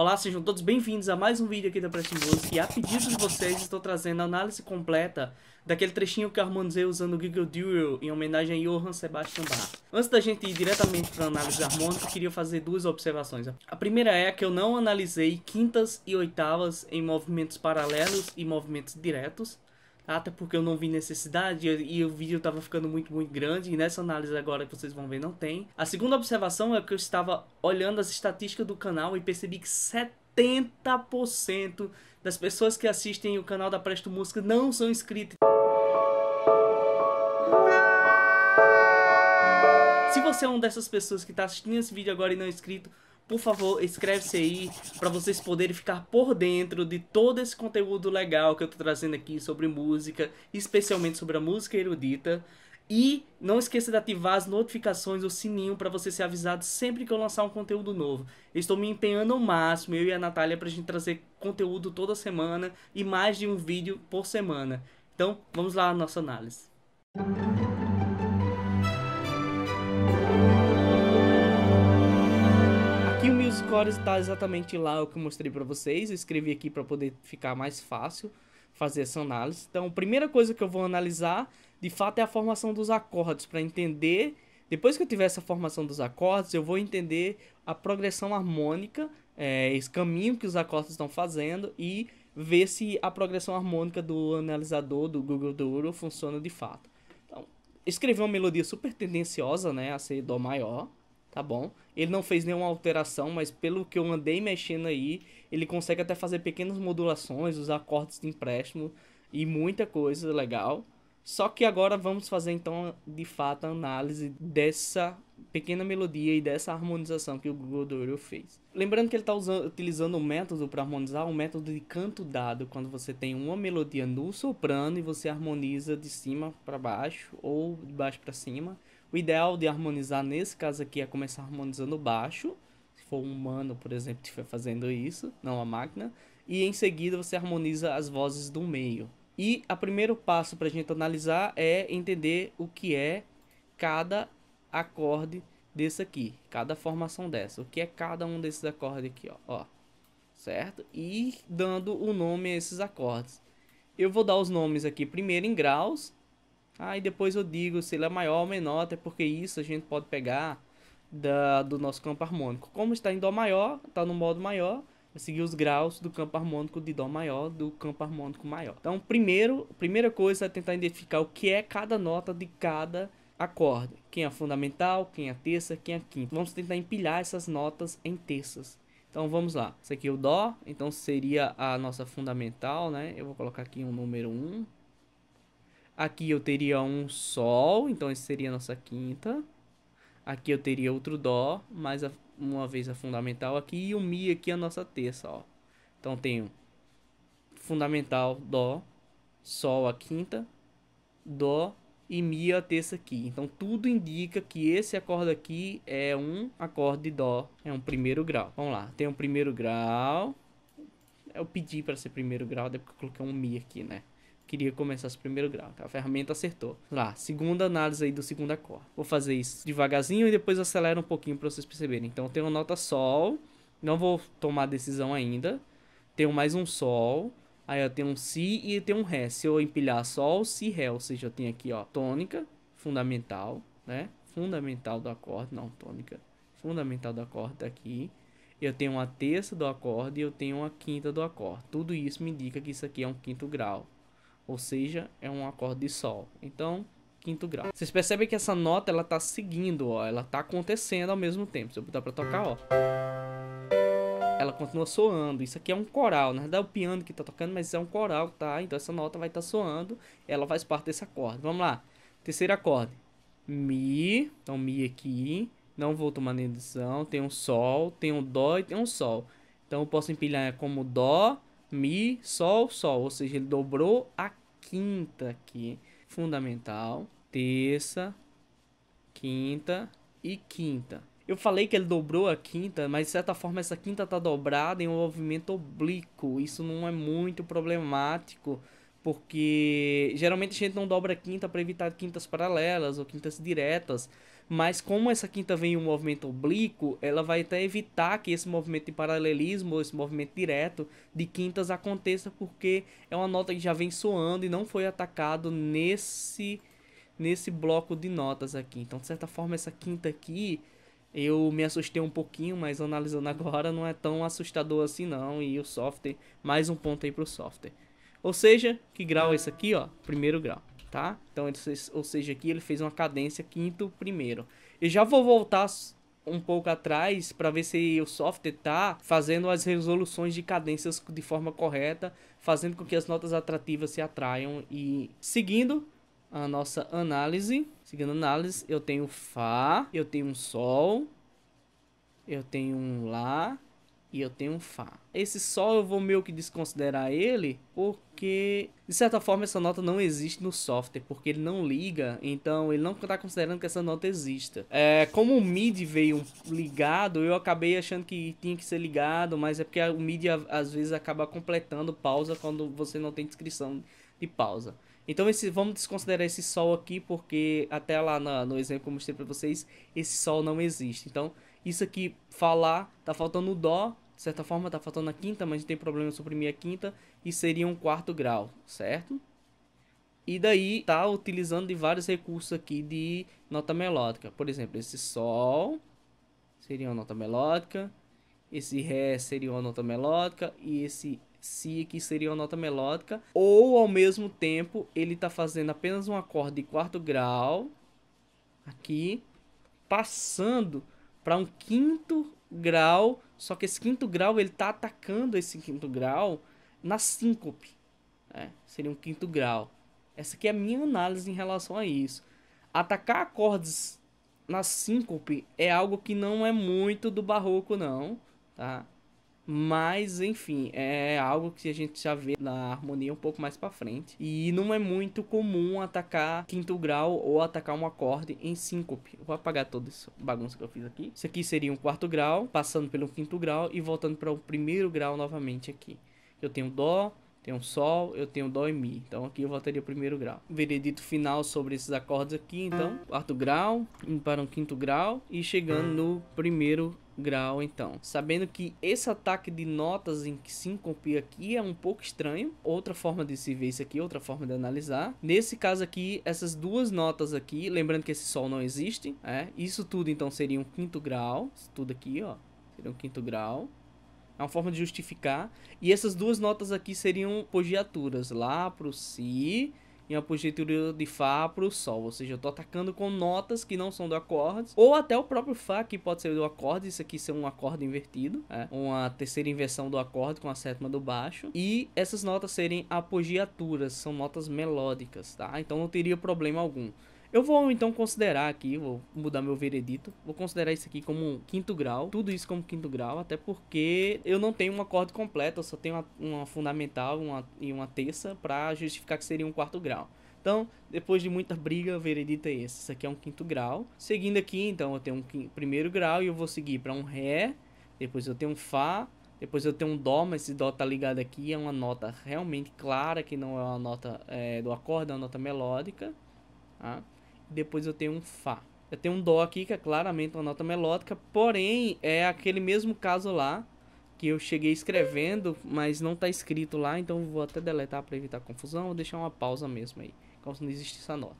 Olá, sejam todos bem-vindos a mais um vídeo aqui da Press Music e a pedido de vocês estou trazendo a análise completa daquele trechinho que eu harmonizei usando o Giggle Duel em homenagem a Johann Sebastian Bach. Antes da gente ir diretamente para a análise harmônica, eu queria fazer duas observações. A primeira é que eu não analisei quintas e oitavas em movimentos paralelos e movimentos diretos, até porque eu não vi necessidade e, o vídeo estava ficando muito, muito grande. E nessa análise agora que vocês vão ver, não tem. A segunda observação é que eu estava olhando as estatísticas do canal e percebi que 70% das pessoas que assistem o canal da Presto Música não são inscritas. Se você é uma dessas pessoas que está assistindo esse vídeo agora e não é inscrito, por favor, escreve se aí para vocês poderem ficar por dentro de todo esse conteúdo legal que eu tô trazendo aqui sobre música, especialmente sobre a música erudita. E não esqueça de ativar as notificações, o sininho, para você ser avisado sempre que eu lançar um conteúdo novo. Eu estou me empenhando ao máximo, eu e a Natália, para a gente trazer conteúdo toda semana e mais de um vídeo por semana. Então, vamos lá à nossa análise. Música agora está exatamente lá o que eu mostrei para vocês. Eu escrevi aqui para poder ficar mais fácil fazer essa análise. Então, a primeira coisa que eu vou analisar, de fato, é a formação dos acordes para entender. Depois que eu tiver essa formação dos acordes, eu vou entender a progressão harmônica, é, esse caminho que os acordes estão fazendo e ver se a progressão harmônica do analisador do Google Doodle funciona de fato. Então, escrever uma melodia super tendenciosa, né, a ser dó maior tá bom? Ele não fez nenhuma alteração, mas pelo que eu andei mexendo aí, ele consegue até fazer pequenas modulações, usar cortes de empréstimo e muita coisa legal. Só que agora vamos fazer então de fato a análise dessa pequena melodia e dessa harmonização que o Google Doodle fez. Lembrando que ele está utilizando um método para harmonizar, o método de canto dado, quando você tem uma melodia no soprano e você harmoniza de cima para baixo ou de baixo para cima o ideal de harmonizar nesse caso aqui é começar harmonizando baixo, se for um humano, por exemplo, estiver fazendo isso, não a máquina, e em seguida você harmoniza as vozes do meio. E o primeiro passo para a gente analisar é entender o que é cada acorde desse aqui, cada formação dessa, o que é cada um desses acordes aqui, ó, ó certo? E dando o nome a esses acordes. Eu vou dar os nomes aqui primeiro em graus, Aí ah, depois eu digo se ele é maior ou menor, até porque isso a gente pode pegar da, do nosso campo harmônico. Como está em Dó maior, está no modo maior, vai seguir os graus do campo harmônico de Dó maior, do campo harmônico maior. Então, primeiro, a primeira coisa é tentar identificar o que é cada nota de cada acorde. Quem é fundamental, quem é terça, quem é quinta. Vamos tentar empilhar essas notas em terças. Então vamos lá. Isso aqui é o Dó, então seria a nossa fundamental, né? Eu vou colocar aqui um número 1. Um. Aqui eu teria um Sol, então essa seria a nossa quinta. Aqui eu teria outro Dó, mais a, uma vez a fundamental aqui. E o Mi aqui é a nossa terça, ó. Então tenho fundamental, Dó, Sol a quinta, Dó e Mi a terça aqui. Então tudo indica que esse acorde aqui é um acorde de Dó, é um primeiro grau. Vamos lá, tem um primeiro grau. Eu pedi para ser primeiro grau, depois que eu coloquei um Mi aqui, né? queria começar primeiro grau. A ferramenta acertou. Lá, segunda análise aí do segundo acorde. Vou fazer isso devagarzinho e depois acelera um pouquinho para vocês perceberem. Então, eu tenho nota sol, não vou tomar decisão ainda. Tenho mais um sol, aí eu tenho um si e tenho um ré. Se eu empilhar sol, si, ré, ou seja, eu tenho aqui, ó, tônica, fundamental, né? Fundamental do acorde, não, tônica. Fundamental do acorde aqui eu tenho uma terça do acorde e eu tenho uma quinta do acorde. Tudo isso me indica que isso aqui é um quinto grau ou seja, é um acorde de sol. Então, quinto grau. Vocês percebem que essa nota ela tá seguindo, ó, ela tá acontecendo ao mesmo tempo. Se eu botar para tocar, ó, ela continua soando. Isso aqui é um coral, na verdade é o piano que tá tocando, mas é um coral, tá? Então essa nota vai estar tá soando, ela faz parte desse acorde. Vamos lá. Terceiro acorde. Mi, então mi aqui, não vou tomar nenhuma decisão, tem um sol, tem um dó e tem um sol. Então eu posso empilhar como dó, mi, sol, sol, ou seja, ele dobrou a quinta aqui, fundamental, terça, quinta e quinta. Eu falei que ele dobrou a quinta, mas de certa forma essa quinta está dobrada em um movimento oblíquo. Isso não é muito problemático, porque geralmente a gente não dobra a quinta para evitar quintas paralelas ou quintas diretas. Mas como essa quinta vem em um movimento oblíquo, ela vai até evitar que esse movimento de paralelismo, esse movimento direto de quintas aconteça, porque é uma nota que já vem soando e não foi atacado nesse nesse bloco de notas aqui. Então, de certa forma, essa quinta aqui eu me assustei um pouquinho, mas analisando agora não é tão assustador assim não. E o software, mais um ponto aí pro software. Ou seja, que grau é esse aqui, ó? Primeiro grau tá? Então, ou seja, aqui ele fez uma cadência quinto primeiro. Eu já vou voltar um pouco atrás para ver se o software tá fazendo as resoluções de cadências de forma correta, fazendo com que as notas atrativas se atraiam e seguindo a nossa análise, seguindo a análise, eu tenho fá, eu tenho um sol, eu tenho um lá, e eu tenho um Fá. Esse Sol eu vou meio que desconsiderar ele, porque de certa forma essa nota não existe no software, porque ele não liga, então ele não está considerando que essa nota exista. É, como o MIDI veio ligado, eu acabei achando que tinha que ser ligado, mas é porque o MIDI às vezes acaba completando pausa quando você não tem descrição de pausa. Então esse, vamos desconsiderar esse sol aqui, porque até lá no exemplo que eu mostrei para vocês, esse sol não existe. Então isso aqui, falar, tá faltando o dó, de certa forma tá faltando a quinta, mas não tem problema suprimir a quinta, e seria um quarto grau, certo? E daí tá utilizando de vários recursos aqui de nota melódica. Por exemplo, esse sol seria uma nota melódica, esse ré seria uma nota melódica e esse si aqui seria uma nota melódica, ou ao mesmo tempo ele tá fazendo apenas um acorde de quarto grau aqui, passando para um quinto grau, só que esse quinto grau ele tá atacando esse quinto grau na síncope. Né? Seria um quinto grau. Essa aqui é a minha análise em relação a isso. Atacar acordes na síncope é algo que não é muito do barroco, não, tá? Mas, enfim, é algo que a gente já vê na harmonia um pouco mais para frente. E não é muito comum atacar quinto grau ou atacar um acorde em síncope. Vou apagar todo esse bagunça que eu fiz aqui. Isso aqui seria um quarto grau, passando pelo quinto grau e voltando para o primeiro grau novamente aqui. Eu tenho dó, tenho Sol, eu tenho Dó e Mi. Então aqui eu voltaria o primeiro grau. Veredito final sobre esses acordes aqui, então. Quarto grau, indo para um quinto grau e chegando no primeiro grau, então. Sabendo que esse ataque de notas em que se síncope aqui é um pouco estranho. Outra forma de se ver isso aqui, outra forma de analisar. Nesse caso aqui, essas duas notas aqui, lembrando que esse sol não existe, é. Isso tudo então seria um quinto grau. Isso tudo aqui, ó. Seria um quinto grau. É uma forma de justificar. E essas duas notas aqui seriam apogiaturas. Lá pro Si e uma apogiatura de Fá pro Sol. Ou seja, eu tô atacando com notas que não são do acorde. Ou até o próprio Fá, que pode ser do acorde. Isso aqui ser um acorde invertido. É? Uma terceira inversão do acorde com a sétima do baixo. E essas notas serem apogiaturas. São notas melódicas, tá? Então não teria problema algum. Eu vou então considerar aqui, vou mudar meu veredito, vou considerar isso aqui como um quinto grau, tudo isso como quinto grau, até porque eu não tenho um acorde completo, eu só tenho uma, uma fundamental uma, e uma terça para justificar que seria um quarto grau. Então, depois de muita briga, o veredito é esse. Isso aqui é um quinto grau. Seguindo aqui, então, eu tenho um quinto, primeiro grau e eu vou seguir para um Ré, depois eu tenho um Fá, depois eu tenho um Dó, mas esse Dó tá ligado aqui, é uma nota realmente clara, que não é uma nota é, do acorde, é uma nota melódica. Tá? depois eu tenho um Fá. Eu tenho um Dó aqui, que é claramente uma nota melódica, porém é aquele mesmo caso lá que eu cheguei escrevendo, mas não está escrito lá, então vou até deletar para evitar confusão, vou deixar uma pausa mesmo aí, como se não existisse essa nota.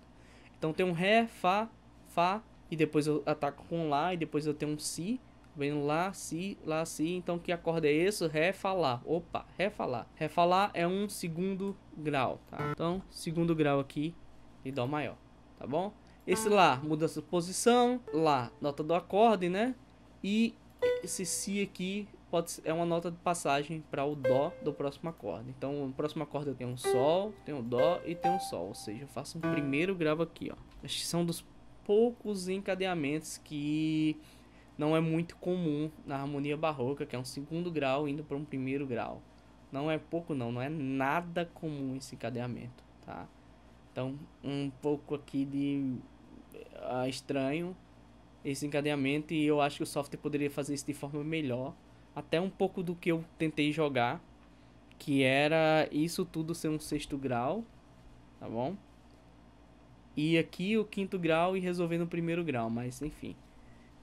Então tem um Ré, Fá, Fá, e depois eu ataco com Lá, e depois eu tenho um Si, vem Lá, Si, Lá, Si, então que acorde é esse? Ré, Fá, Lá, opa, Ré, Fá, Lá. Ré, Fá, Lá é um segundo grau, tá? Então, segundo grau aqui e Dó maior, tá bom? Esse ah. Lá, mudança de posição. Lá, nota do acorde, né? E esse Si aqui pode ser, é uma nota de passagem para o Dó do próximo acorde. Então, o próximo acorde tem um Sol, tem um Dó e tem um Sol. Ou seja, eu faço um primeiro gravo aqui, ó. Estes são dos poucos encadeamentos que não é muito comum na harmonia barroca, que é um segundo grau indo para um primeiro grau. Não é pouco não, não é nada comum esse encadeamento, tá? Então, um pouco aqui de uh, estranho esse encadeamento e eu acho que o software poderia fazer isso de forma melhor. Até um pouco do que eu tentei jogar, que era isso tudo ser um sexto grau, tá bom? E aqui o quinto grau e resolvendo o primeiro grau, mas enfim.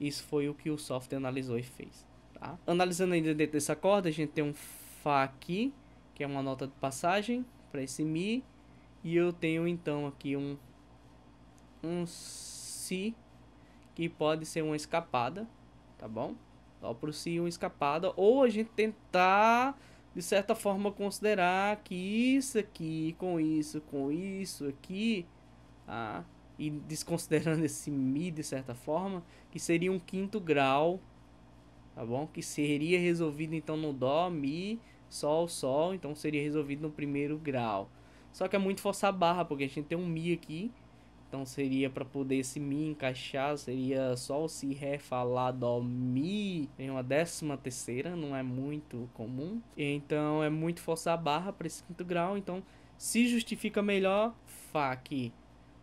Isso foi o que o software analisou e fez, tá? Analisando ainda dentro dessa corda, a gente tem um Fá aqui, que é uma nota de passagem para esse Mi. E eu tenho então aqui um, um si, que pode ser uma escapada, tá bom? Dó pro si uma escapada, ou a gente tentar, de certa forma, considerar que isso aqui, com isso, com isso aqui, ah, e desconsiderando esse mi, de certa forma, que seria um quinto grau, tá bom? Que seria resolvido, então, no dó, mi, sol, sol, então seria resolvido no primeiro grau. Só que é muito forçar a barra, porque a gente tem um mi aqui, então seria para poder esse Mi encaixar, seria só o Si, Ré, Fá, Lá, Dó, Mi. em uma décima terceira, não é muito comum. Então é muito forçar a barra para esse quinto grau. Então se justifica melhor Fá aqui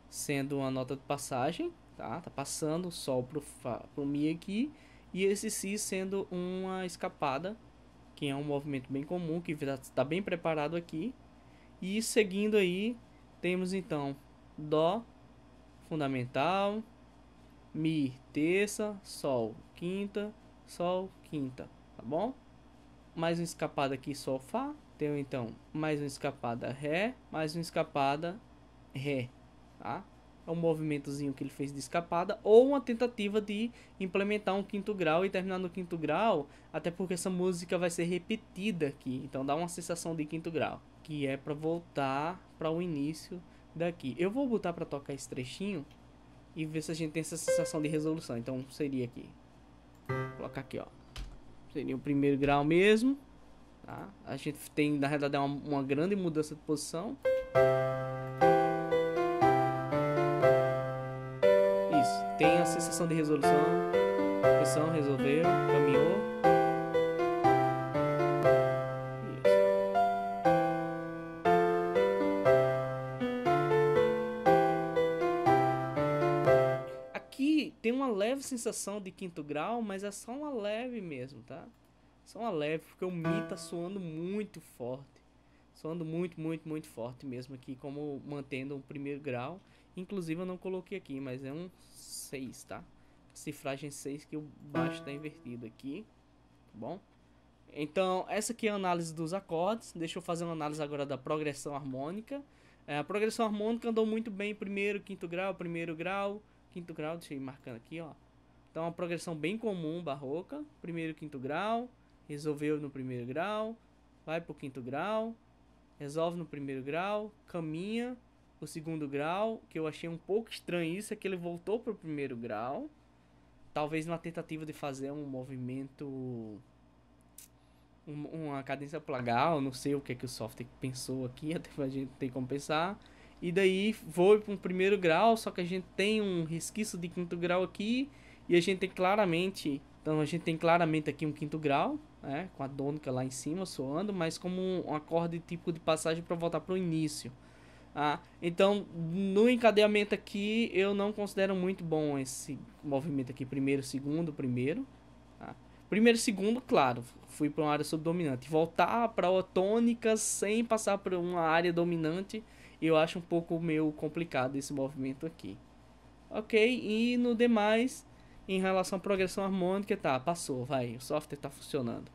sendo uma nota de passagem, tá? Tá passando Sol pro, fá, pro Mi aqui. E esse Si sendo uma escapada, que é um movimento bem comum, que está tá bem preparado aqui. E seguindo aí, temos então Dó, fundamental, Mi, terça, Sol, quinta, Sol, quinta, tá bom? Mais uma escapada aqui, Sol, Fá. Tenho então mais uma escapada Ré, mais uma escapada Ré, tá? É um movimentozinho que ele fez de escapada ou uma tentativa de implementar um quinto grau e terminar no quinto grau, até porque essa música vai ser repetida aqui, então dá uma sensação de quinto grau, que é para voltar para o início daqui. Eu vou botar pra tocar esse trechinho e ver se a gente tem essa sensação de resolução. Então seria aqui. Vou colocar aqui, ó. Seria o primeiro grau mesmo. Tá? A gente tem, na realidade, é uma, uma grande mudança de posição. Isso. Tem a sensação de resolução. Posição, resolveu, caminhou. sensação de quinto grau, mas é só uma leve mesmo, tá? Só uma leve, porque o Mi tá soando muito forte. Soando muito, muito, muito forte mesmo aqui, como mantendo o primeiro grau. Inclusive eu não coloquei aqui, mas é um 6, tá? Cifragem 6 que o baixo tá invertido aqui, tá bom? Então, essa aqui é a análise dos acordes. Deixa eu fazer uma análise agora da progressão harmônica. É, a progressão harmônica andou muito bem primeiro, quinto grau, primeiro grau, quinto grau, deixa eu ir marcando aqui, ó. Então, uma progressão bem comum barroca. Primeiro, quinto grau, resolveu no primeiro grau, vai para o quinto grau, resolve no primeiro grau, caminha o segundo grau, que eu achei um pouco estranho isso, é que ele voltou para o primeiro grau, talvez numa tentativa de fazer um movimento, um, uma cadência plagal, não sei o que, é que o software pensou aqui, até a gente tem como pensar, e daí foi para um primeiro grau, só que a gente tem um resquício de quinto grau aqui, e a gente tem claramente, então a gente tem claramente aqui um quinto grau, né, com a dônica lá em cima soando, mas como um, acorde tipo de passagem para voltar para o início. Ah, então, no encadeamento aqui, eu não considero muito bom esse movimento aqui, primeiro, segundo, primeiro. Ah, primeiro, segundo, claro, fui para uma área subdominante. Voltar para a tônica sem passar para uma área dominante, eu acho um pouco meio complicado esse movimento aqui. Ok, e no demais, em relação à progressão harmônica, tá, passou, vai, o software está funcionando.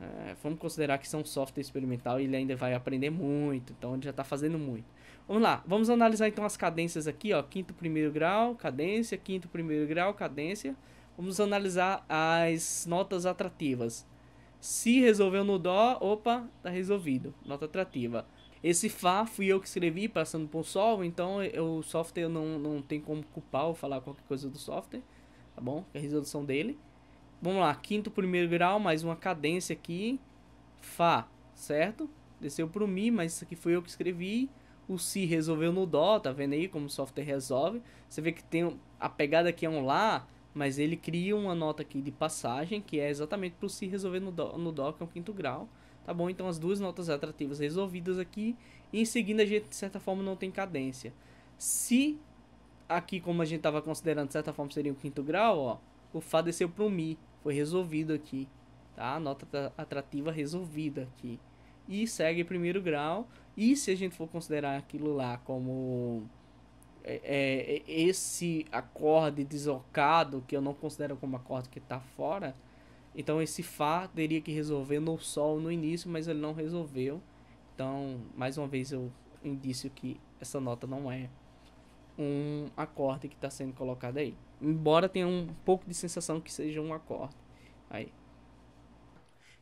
É, vamos considerar que isso é um software experimental e ele ainda vai aprender muito, então ele já está fazendo muito. Vamos lá, vamos analisar então as cadências aqui, ó, quinto primeiro grau, cadência, quinto primeiro grau, cadência. Vamos analisar as notas atrativas. Se resolveu no dó, opa, tá resolvido, nota atrativa. Esse Fá fui eu que escrevi passando por um Sol, então eu, o software não, não tem como culpar ou falar qualquer coisa do software tá bom? é a resolução dele. Vamos lá, quinto primeiro grau, mais uma cadência aqui, Fá, certo? Desceu para o Mi, mas isso aqui foi eu que escrevi. O Si resolveu no Dó, tá vendo aí como o software resolve? Você vê que tem a pegada aqui é um Lá, mas ele cria uma nota aqui de passagem, que é exatamente para o Si resolver no dó, no dó, que é o quinto grau. Tá bom? Então as duas notas atrativas resolvidas aqui. E em seguida a gente, de certa forma, não tem cadência. si aqui, como a gente estava considerando de certa forma seria um quinto grau, ó, o Fá desceu para o Mi. Foi resolvido aqui. Tá? A nota atrativa resolvida aqui. E segue primeiro grau. E se a gente for considerar aquilo lá como é, é, é esse acorde deslocado, que eu não considero como acorde que está fora, então esse Fá teria que resolver no Sol no início, mas ele não resolveu. Então, mais uma vez, eu indício que essa nota não é com acorde que está sendo colocado aí. Embora tenha um pouco de sensação que seja um acorde. Aí.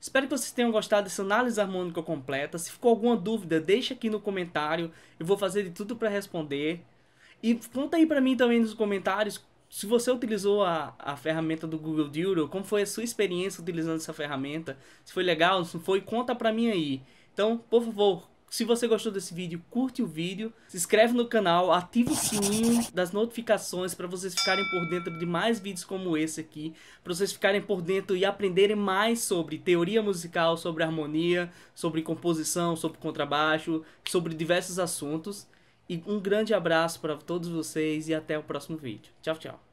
Espero que vocês tenham gostado dessa análise harmônica completa. Se ficou alguma dúvida, deixa aqui no comentário. Eu vou fazer de tudo para responder. E conta aí para mim também nos comentários se você utilizou a, a ferramenta do Google Doodle, como foi a sua experiência utilizando essa ferramenta, se foi legal, se foi, conta para mim aí. Então, por favor, se você gostou desse vídeo, curte o vídeo, se inscreve no canal, ativa o sininho das notificações para vocês ficarem por dentro de mais vídeos como esse aqui, para vocês ficarem por dentro e aprenderem mais sobre teoria musical, sobre harmonia, sobre composição, sobre contrabaixo, sobre diversos assuntos. E um grande abraço para todos vocês e até o próximo vídeo. Tchau, tchau.